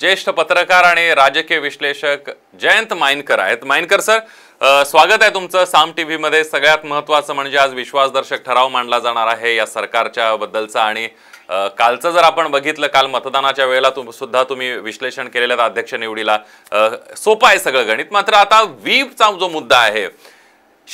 ज्येष्ठ पत्रकार आणि राजकीय विश्लेषक जयंत मायनकर आहेत मायनकर सर स्वागत आहे तुमचं साम टी व्हीमध्ये सगळ्यात महत्वाचं म्हणजे आज विश्वासदर्शक ठराव मांडला जाणार आहे या सरकारच्या बद्दलचा आणि कालचं जर आपण बघितलं काल मतदानाच्या वेळेला तुम सुद्धा तुम्ही विश्लेषण केलेलं अध्यक्ष निवडीला सोपं आहे सगळं गणित मात्र आता वीपचा जो मुद्दा आहे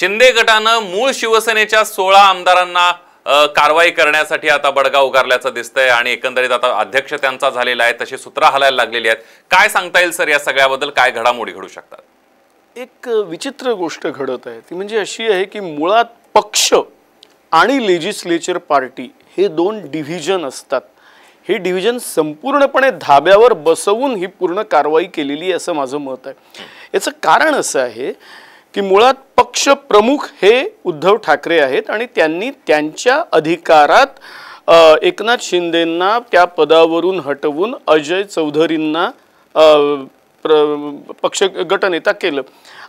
शिंदे गटानं मूळ शिवसेनेच्या सोळा आमदारांना कारवाई करण्यासाठी आता बडगा उगारल्याचं दिसतंय आणि एकंदरीत आता अध्यक्ष त्यांचा झालेला आहे तशी सूत्र हलायला लागलेली आहेत काय सांगता येईल सर या सगळ्याबद्दल काय घडामोडी घडू शकतात एक विचित्र गोष्ट घडत आहे ती म्हणजे अशी आहे की मुळात पक्ष आणि लेजिस्लेचर पार्टी हे दोन डिव्हिजन असतात हे डिव्हिजन संपूर्णपणे धाब्यावर बसवून ही पूर्ण कारवाई केलेली आहे असं माझं मत आहे याचं कारण असं आहे की मुळात प्रमुख हे उद्धव ठाकरे आहेत आणि त्यांनी त्यांच्या अधिकारात एकनाथ शिंदेंना त्या पदावरून हटवून अजय चौधरींना प्र पक्ष गटनेता केलं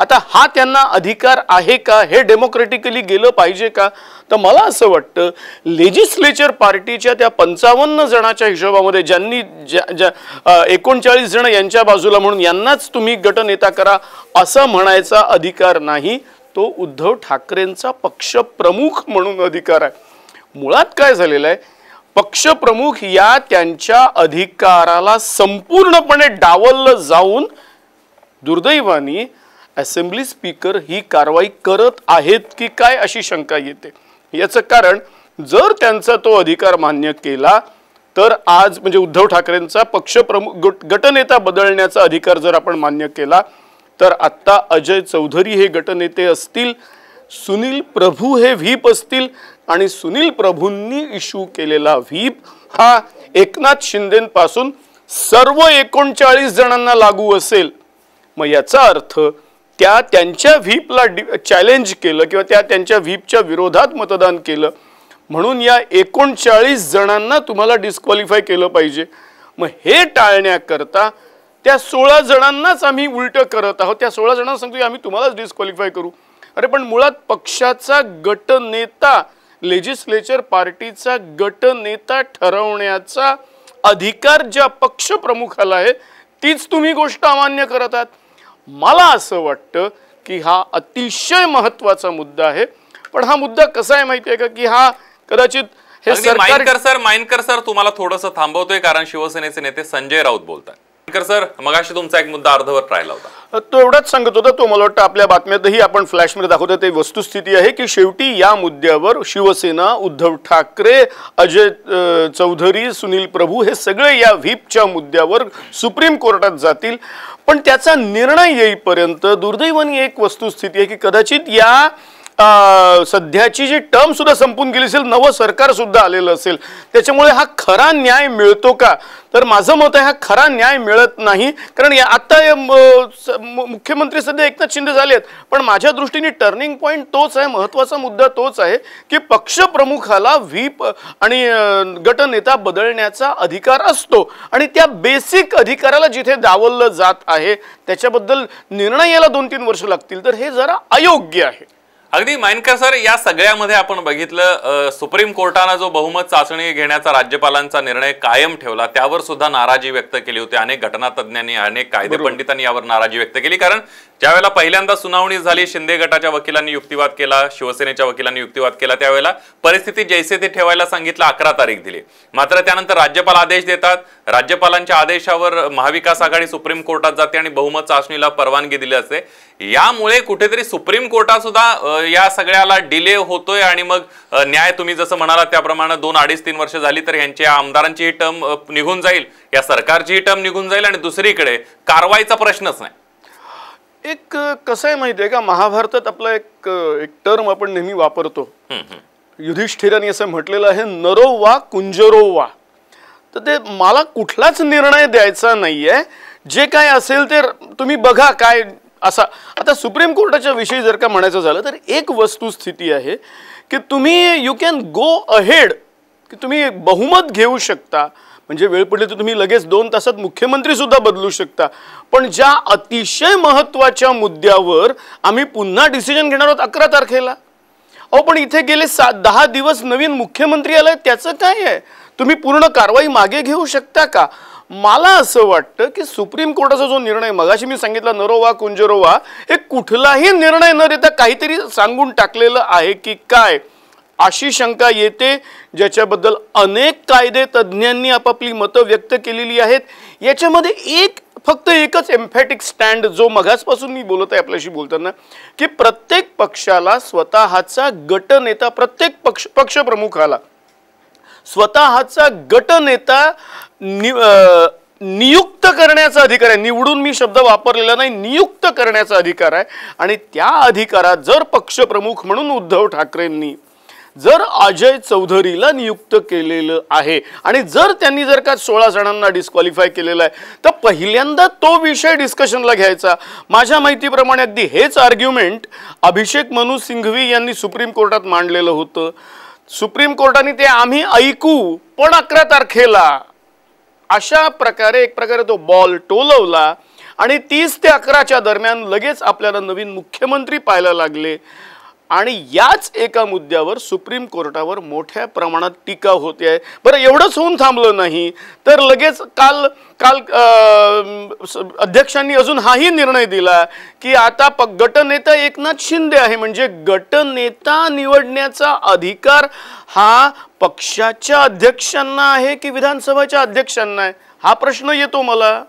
आता हा त्यांना अधिकार आहे का हे डेमोक्रेटिकली गेलं पाहिजे का तर मला असं वाटतं लेजिस्लेचर पार्टीच्या त्या पंचावन्न जणाच्या हिशोबामध्ये ज्यांनी ज्या एकोणचाळीस जण यांच्या बाजूला म्हणून यांनाच तुम्ही गटनेता करा असं म्हणायचा अधिकार नाही तो उद्धव ठाकरेंचा पक्षप्रमुख म्हणून अधिकार आहे मुळात काय झालेलं आहे पक्षप्रमुख या त्यांच्या अधिकाराला संपूर्णपणे डावल जाऊन दुर्दैवानी असेंब्ली स्पीकर ही कारवाई करत आहेत की काय अशी शंका येते याचं कारण जर त्यांचा तो अधिकार मान्य केला तर आज म्हणजे उद्धव ठाकरेंचा पक्षप्रमुख गटनेता बदलण्याचा अधिकार जर आपण मान्य केला तर आत्ता अजय चौधरी हे गटनेते असतील सुनील प्रभू हे व्हीप असतील आणि सुनील प्रभूंनी इश्यू केलेला व्हीप हा एकनाथ शिंदेपासून सर्व एकोणचाळीस जणांना लागू असेल मग याचा अर्थ त्या त्यांच्या व्हीपला डि चॅलेंज केलं किंवा त्या त्यांच्या व्हीपच्या विरोधात मतदान केलं म्हणून या एकोणचाळीस जणांना तुम्हाला डिस्क्वालिफाय केलं पाहिजे मग हे टाळण्याकरता त्या सोळा जणांनाच आम्ही उलटं करत आहोत त्या सोळा जणांना सांगतो आम्ही तुम्हालाच डिस्क्वालिफाय करू अरे पण मुळात पक्षाचा गटनेता लेजिस्लेचर पार्टीचा गटनेता ठरवण्याचा अधिकार ज्या पक्षप्रमुखाला आहे तीच तुम्ही गोष्ट अमान्य करत आहात मला असं वाटतं की हा अतिशय महत्त्वाचा मुद्दा आहे पण हा मुद्दा कसा आहे माहिती आहे का की हा कदाचित हे सरकार सर मायनकर सर तुम्हाला थोडंसं थांबवतोय कारण शिवसेनेचे नेते संजय राऊत बोलतात सर मगाशी तुमचा एक मुद्दा अर्धवट राहिला होता तो एवढाच सांगत होता तो मला वाटतं आपल्या बातम्यातही आपण फ्लॅशमध्ये दाखवतो ते वस्तुस्थिती आहे की शेवटी या मुद्द्यावर शिवसेना उद्धव ठाकरे अजय चौधरी सुनील प्रभू हे सगळे या व्हीपच्या मुद्द्यावर सुप्रीम कोर्टात जातील पण त्याचा निर्णय येईपर्यंत दुर्दैवानी एक वस्तुस्थिती आहे की कदाचित या सध्याची जी टर्म सुद्धा संपून गेली असेल नवं सरकार सुद्धा आलेलं असेल त्याच्यामुळे हा खरा न्याय मिळतो का तर माझं मत आहे हा खरा न्याय मिळत नाही कारण या आत्ता मुख्यमंत्री सध्या एकनाथ शिंदे झाले आहेत पण माझ्या दृष्टीने टर्निंग पॉईंट तोच आहे महत्त्वाचा मुद्दा तोच आहे की पक्षप्रमुखाला व्हीप आणि गटनेता बदलण्याचा अधिकार असतो आणि त्या बेसिक अधिकाराला जिथे दावललं जात आहे त्याच्याबद्दल निर्णय याला दोन तीन वर्ष लागतील तर हे जरा अयोग्य आहे अगदी मायनकर सर या सगळ्यामध्ये आपण बघितलं सुप्रीम कोर्टानं जो बहुमत चाचणी घेण्याचा राज्यपालांचा निर्णय कायम ठेवला त्यावर सुद्धा नाराजी व्यक्त केली होती अनेक घटनातज्ञांनी अनेक कायदे पंडितांनी यावर नाराजी व्यक्त केली कारण ज्यावेळेला पहिल्यांदा सुनावणी झाली शिंदे गटाच्या वकिलांनी युक्तिवाद केला शिवसेनेच्या वकिलांनी युक्तिवाद केला त्यावेळेला परिस्थिती जैसे ते ठेवायला सांगितलं अकरा तारीख दिली मात्र त्यानंतर राज्यपाल आदेश देतात राज्यपालांच्या आदेशावर महाविकास आघाडी सुप्रीम कोर्टात जाते आणि बहुमत चाचणीला परवानगी दिली असते यामुळे कुठेतरी सुप्रीम कोर्टात सुद्धा या सगळ्याला डिले होतोय आणि मग न्याय तुम्ही जसं म्हणाला त्याप्रमाणे दोन अडीच तीन वर्ष झाली तर यांच्या आमदारांचीही टर्म निघून जाईल या सरकारचीही टर्म निघून जाईल आणि दुसरीकडे कारवाईचा प्रश्नच नाही एक कसं आहे माहिती आहे का महाभारतात आपला एक एक टर्म आपण नेहमी वापरतो युधिष्ठिरांनी असं म्हटलेलं आहे नरो वा कुंजरो वा तर ते मला कुठलाच निर्णय द्यायचा नाहीये जे काय असेल ते तुम्ही बघा काय असा आता सुप्रीम कोर्टाच्या विषयी जर का म्हणायचं झालं तर एक वस्तुस्थिती आहे की तुम्ही यू कॅन गो अहेड की तुम्ही बहुमत घेऊ शकता म्हणजे वेळ पडली तर तुम्ही लगेच दोन तासात मुख्यमंत्रीसुद्धा बदलू शकता पण ज्या अतिशय महत्त्वाच्या मुद्द्यावर आम्ही पुन्हा डिसिजन घेणार आहोत अकरा तारखेला अहो पण इथे गेले सात दहा दिवस नवीन मुख्यमंत्री आलाय त्याचं काय आहे तुम्ही पूर्ण कारवाई मागे घेऊ शकता का मला असं वाटतं की सुप्रीम कोर्टाचा जो निर्णय मगाशी मी सांगितला नरोवा कुंजरोवा हे कुठलाही निर्णय न देता काहीतरी सांगून टाकलेलं आहे की काय अशी शंका येते ज्याच्याबद्दल अनेक कायदे तज्ज्ञांनी आपापली मतं व्यक्त केलेली आहेत याच्यामध्ये एक फक्त एकच एम्फॅटिक स्टँड जो मघासपासून मी बोलत आहे आपल्याशी बोलताना की प्रत्येक पक्षाला स्वतःचा गटनेता प्रत्येक पक्ष पक्षप्रमुखाला स्वतःचा गटनेता नि नियुक्त करण्याचा अधिकार आहे निवडून मी शब्द वापरलेला नाही नियुक्त करण्याचा अधिकार आहे आणि त्या अधिकारात जर पक्षप्रमुख म्हणून उद्धव ठाकरेंनी जर अजय चौधरीला नियुक्त केलेलं आहे आणि जर त्यांनी जर का सोळा जणांना डिस्क्वालिफाय केलेलं आहे तर पहिल्यांदा तो विषय डिस्कशनला घ्यायचा माझ्या माहितीप्रमाणे अगदी हेच आर्ग्युमेंट अभिषेक मनु सिंघवी यांनी सुप्रीम कोर्टात मांडलेलं होतं सुप्रीम कोर्टाने ते आम्ही ऐकू पण अकरा तारखेला अशा प्रकारे एक प्रकारे तो बॉल टोलवला आणि तीस ते अकराच्या दरम्यान लगेच आपल्याला नवीन मुख्यमंत्री पाहायला लागले आणि याच एका मुद्द्यावर सुप्रीम कोर्टावर मोठ्या प्रमाणात टीका होते आहे बरं एवढंच होऊन थांबलं नाही तर लगेच काल काल अध्यक्षांनी अजून हाही निर्णय दिला की आता प गटनेता एकनाथ शिंदे आहे म्हणजे गटनेता निवडण्याचा अधिकार हा पक्षाच्या अध्यक्षांना आहे की विधानसभाच्या अध्यक्षांना आहे हा प्रश्न येतो मला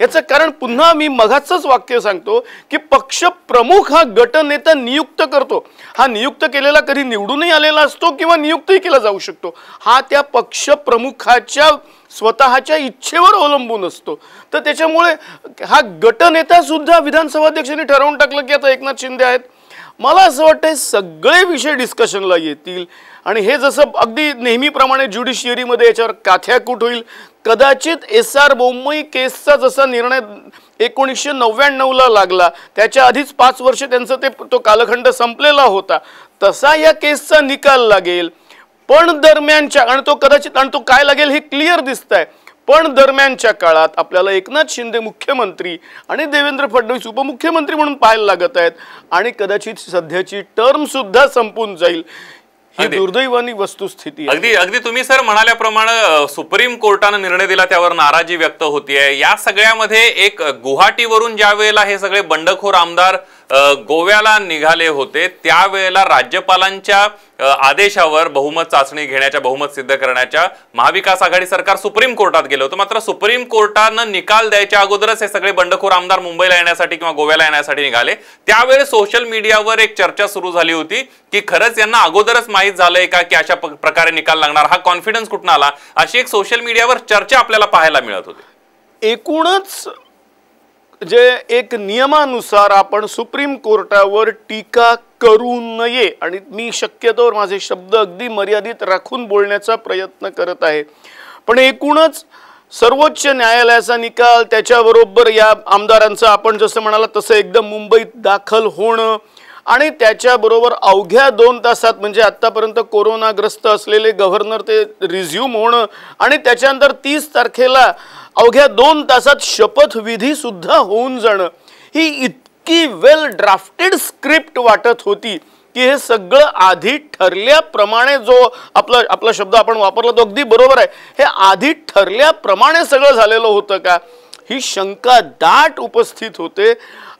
याचं कारण पुन्हा मी मघाचंच वाक्य सांगतो की पक्ष प्रमुख हा गटनेता नियुक्त करतो हा नियुक्त केलेला कधी निवडूनही आलेला असतो किंवा नियुक्तही केला जाऊ शकतो हा त्या पक्ष प्रमुखाच्या स्वतःच्या इच्छेवर अवलंबून असतो तर त्याच्यामुळे हा गटनेता सुद्धा विधानसभा अध्यक्षांनी ठरवून टाकलं की आता एकनाथ शिंदे आहेत मला असं वाटतं सगळे विषय डिस्कशनला येतील आणि हे जसं अगदी नेहमीप्रमाणे ज्युडिशियरीमध्ये याच्यावर काथ्याकूट होईल कदाचित एस आर बोंबई केसचा जसा निर्णय एकोणीसशे नव्याण्णवला लागला त्याच्या आधीच पाच वर्ष त्यांचं ते तो कालखंड संपलेला होता तसा या केसचा निकाल लागेल पण दरम्यानच्या आणि तो कदाचित आणि तो काय लागेल हे क्लिअर दिसत आहे पण दरम्यानच्या काळात आपल्याला एकनाथ शिंदे मुख्यमंत्री आणि देवेंद्र फडणवीस उपमुख्यमंत्री म्हणून पाहायला लागत आहेत आणि कदाचित सध्याची टर्मसुद्धा संपून जाईल दुर्दैवानी वस्तुस्थिती अगदी अगदी तुम्ही सर म्हणाल्याप्रमाणे सुप्रीम कोर्टानं निर्णय दिला त्यावर नाराजी व्यक्त होतीये या सगळ्यामध्ये एक गुवाहाटीवरून ज्या वेळेला हे सगळे बंडखोर आमदार गोव्याला निघाले होते त्यावेळेला राज्यपालांच्या आदेशावर बहुमत चाचणी घेण्याच्या बहुमत सिद्ध करण्याच्या महाविकास आघाडी सरकार सुप्रीम कोर्टात गेलं होतं मात्र सुप्रीम कोर्टानं निकाल द्यायच्या अगोदरच हे सगळे बंडखोर आमदार मुंबईला येण्यासाठी किंवा गोव्याला येण्यासाठी निघाले त्यावेळेस सोशल मीडियावर एक चर्चा सुरू झाली होती की खरंच यांना अगोदरच माहीत झालंय का की अशा प्रकारे निकाल लागणार हा कॉन्फिडन्स कुठून आला अशी एक सोशल मीडियावर चर्चा आपल्याला पाहायला मिळत होती एकूणच जे एक नियमानुसार आपण सुप्रीम कोर्टावर टीका करू नये आणि मी शक्यतोवर माझे शब्द अगदी मर्यादित राखून बोलण्याचा प्रयत्न करत आहे पण एकूणच सर्वोच्च न्यायालयाचा निकाल त्याच्याबरोबर या आमदारांचं आपण जसं म्हणाला तसं एकदम मुंबईत दाखल होणं आणि त्याच्याबरोबर अवघ्या दोन तासात म्हणजे आत्तापर्यंत कोरोनाग्रस्त असलेले गव्हर्नर ते रिझ्यूम होणं आणि त्याच्यानंतर तीस तारखेला अवघ्या दोन तासात शपथविधीसुद्धा होऊन जाणं ही इतकी वेल ड्राफ्टेड स्क्रिप्ट वाटत होती की हे सगळं आधी ठरल्याप्रमाणे जो आपला आपला शब्द आपण वापरला तो अगदी बरोबर आहे हे आधी ठरल्याप्रमाणे सगळं झालेलं होतं का ही शंका दाट उपस्थित होते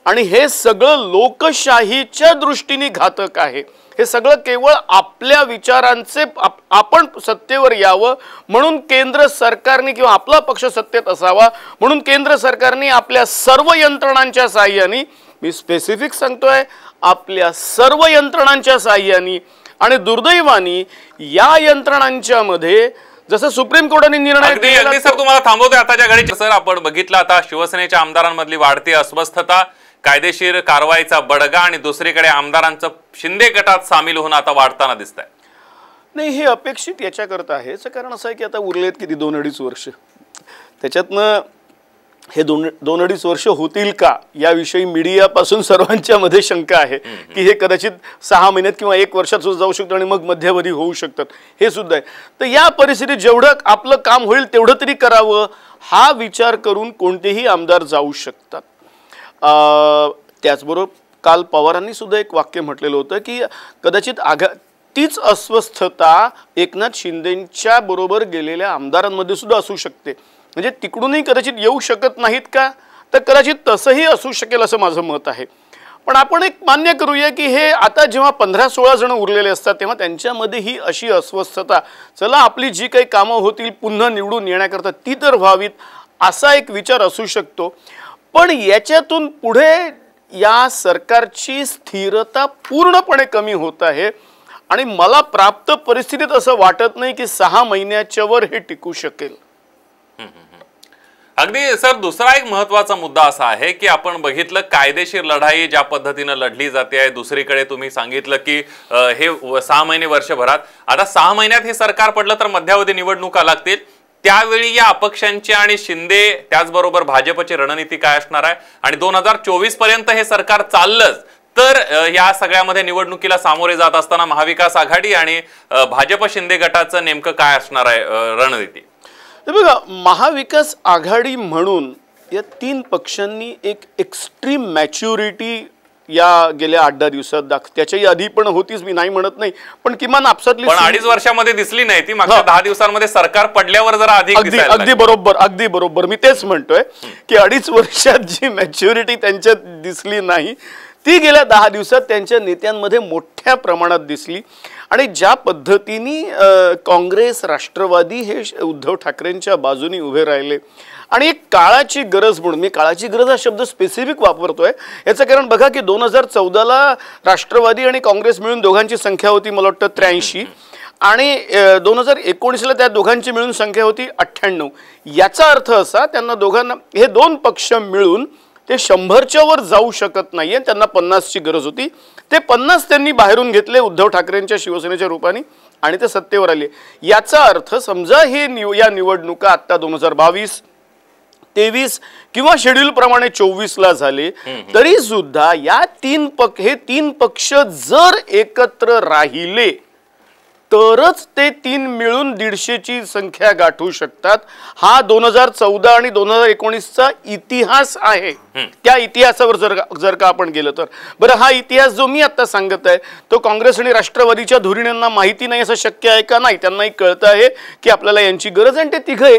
आणि हे सगळं लोकशाहीच्या दृष्टीने घातक आहे हे सगळं केवळ आपल्या विचारांचे आपण सत्तेवर यावं म्हणून केंद्र सरकारने किंवा आपला पक्ष सत्तेत असावा म्हणून केंद्र सरकारने आपल्या सर्व यंत्रणांच्या साह्याने मी स्पेसिफिक सांगतोय आपल्या सर्व यंत्रणांच्या साह्याने आणि दुर्दैवानी या यंत्रणांच्या मध्ये जसं सुप्रीम कोर्टाने निर्णय सर तुम्हाला थांबवतोय आताच्या घडी सर आपण बघितलं आता शिवसेनेच्या आमदारांमधली वाढती अस्वस्थता कायदेशीर कारवाईचा बडगा आणि दुसरीकडे आमदारांचं शिंदे गटात सामील होणं आता वाढताना दिसत आहे नाही हे अपेक्षित याच्याकरता आहे कारण असं आहे की आता उरलेत किती दोन अडीच वर्ष त्याच्यातनं हे दोन दोन अडीच वर्ष होतील का याविषयी मीडियापासून सर्वांच्या मध्ये शंका आहे की हे कदाचित सहा महिन्यात किंवा एक वर्षात सुद्धा जाऊ शकतं आणि मग मध्यवधी होऊ शकतात हे सुद्धा आहे तर या परिस्थितीत जेवढं आपलं काम होईल तेवढं तरी करावं हा विचार करून कोणतेही आमदार जाऊ शकतात त्याचबरोबर काल पवारांनी सुद्धा एक वाक्य म्हटलेलं होतं की कदाचित आघा तीच अस्वस्थता एकनाथ शिंदेच्या बरोबर गेलेल्या आमदारांमध्ये सुद्धा असू शकते म्हणजे तिकडूनही कदाचित येऊ शकत नाहीत का तर कदाचित तसंही असू शकेल असं माझं मत आहे पण आपण एक मान्य करूया की हे आता जेव्हा पंधरा सोळा जण उरलेले असतात तेव्हा त्यांच्यामध्ये ही अशी अस्वस्थता चला आपली जी काही कामं होतील पुन्हा निवडून येण्याकरता ती तर व्हावीत असा एक विचार असू शकतो पण याच्यातून पुढे या सरकारची स्थिरता पूर्णपणे कमी होत आहे आणि मला प्राप्त परिस्थितीत असं वाटत नाही की सहा महिन्याच्या वर हे टिकू शकेल अगदी सर दुसरा एक महत्वाचा मुद्दा असा आहे की आपण बघितलं कायदेशीर लढाई ज्या पद्धतीनं लढली जाते आहे दुसरीकडे तुम्ही सांगितलं की हे सहा महिने वर्षभरात आता सहा महिन्यात हे सरकार पडलं तर मध्यावधी निवडणुका लागतील त्यावेळी या अपक्षांची आणि शिंदे त्याचबरोबर भाजपची रणनीती काय असणार आहे आणि दोन हजार चोवीस पर्यंत हे सरकार चाललंच तर या सगळ्यामध्ये निवडणुकीला सामोरे जात असताना महाविकास आघाडी आणि भाजप शिंदे गटाचं नेमकं काय असणार आहे रणनीती बघा महाविकास आघाडी म्हणून या तीन पक्षांनी एक एक्स्ट्रीम मॅच्युरिटी या गेल्या आठ दहा दिवसात दाख त्याच्याही आधी पण होतीच मी नाही म्हणत नाही पण किमान आपसातली पण अडीच वर्षामध्ये दिसली नाही ती मागच्या दहा दिवसांमध्ये सरकार पडल्यावर जरा अधिक अगदी अगदी बरोबर अगदी बरोबर मी तेच म्हणतोय की अडीच वर्षात जी मॅच्युरिटी त्यांच्यात दिसली नाही ती गेल्या दहा दिवसात त्यांच्या नेत्यांमध्ये मोठ्या प्रमाणात दिसली आणि ज्या पद्धतीने काँग्रेस राष्ट्रवादी हे उद्धव ठाकरेंच्या बाजूने उभे राहिले आणि एक काळाची गरज म्हणून मी काळाची गरज हा शब्द स्पेसिफिक वापरतोय याचं कारण बघा की दोन हजार चौदाला राष्ट्रवादी आणि काँग्रेस मिळून दोघांची संख्या होती मला वाटतं त्र्याऐंशी आणि दोन हजार एकोणीसला त्या दोघांची मिळून संख्या होती अठ्ठ्याण्णव याचा अर्थ असा त्यांना दोघांना हे दोन पक्ष मिळून ते शंभरच्या वर जाऊ शकत नाही आहे त्यांना पन्नासची गरज होती ते पन्नास त्यांनी बाहेरून घेतले उद्धव ठाकरेंच्या शिवसेनेच्या रूपाने आणि ते सत्तेवर आले याचा अर्थ समजा हे निव या निवडणुका आत्ता दोन हजार बावीस तेवीस किंवा शेड्यूल प्रमाणे चोवीसला झाले तरी सुद्धा या तीन पक हे तीन पक्ष जर एकत्र राहिले तरच ते तीन मिळून दीडशेची संख्या गाठू शकतात हा दोन हजार चौदा आणि दोन हजार एकोणीसचा इतिहास आहे त्या इतिहासावर जर जर का आपण गेलो तर बरं हा इतिहास जो मी आता सांगत आहे तो काँग्रेस आणि राष्ट्रवादीच्या धुरीणांना माहिती नाही असं शक्य आहे का नाही त्यांनाही कळतं आहे की आपल्याला यांची गरज आणि ते तिघं